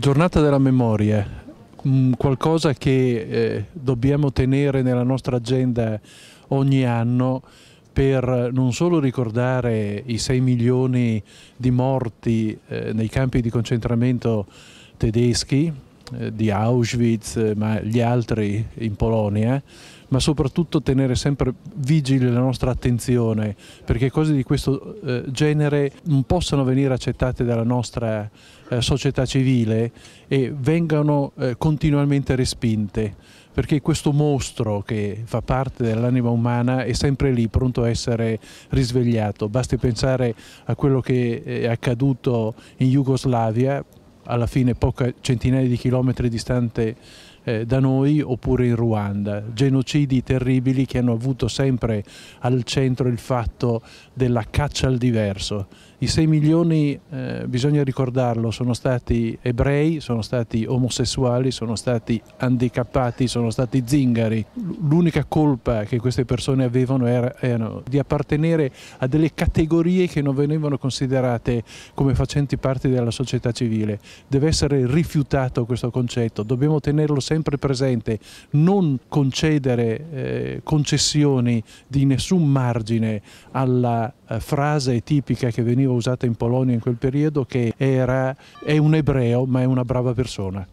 Giornata della memoria, mm, qualcosa che eh, dobbiamo tenere nella nostra agenda ogni anno per non solo ricordare i 6 milioni di morti eh, nei campi di concentramento tedeschi, eh, di Auschwitz, eh, ma gli altri in Polonia, ma soprattutto tenere sempre vigile la nostra attenzione perché cose di questo eh, genere non possano venire accettate dalla nostra società civile e vengano continuamente respinte perché questo mostro che fa parte dell'anima umana è sempre lì pronto a essere risvegliato. Basti pensare a quello che è accaduto in Jugoslavia alla fine poche centinaia di chilometri distante eh, da noi oppure in Ruanda, genocidi terribili che hanno avuto sempre al centro il fatto della caccia al diverso. I 6 milioni, eh, bisogna ricordarlo, sono stati ebrei, sono stati omosessuali, sono stati handicappati, sono stati zingari. L'unica colpa che queste persone avevano era, era di appartenere a delle categorie che non venivano considerate come facenti parte della società civile. Deve essere rifiutato questo concetto, dobbiamo tenerlo sempre presente non concedere eh, concessioni di nessun margine alla eh, frase tipica che veniva usata in Polonia in quel periodo che era è un ebreo ma è una brava persona.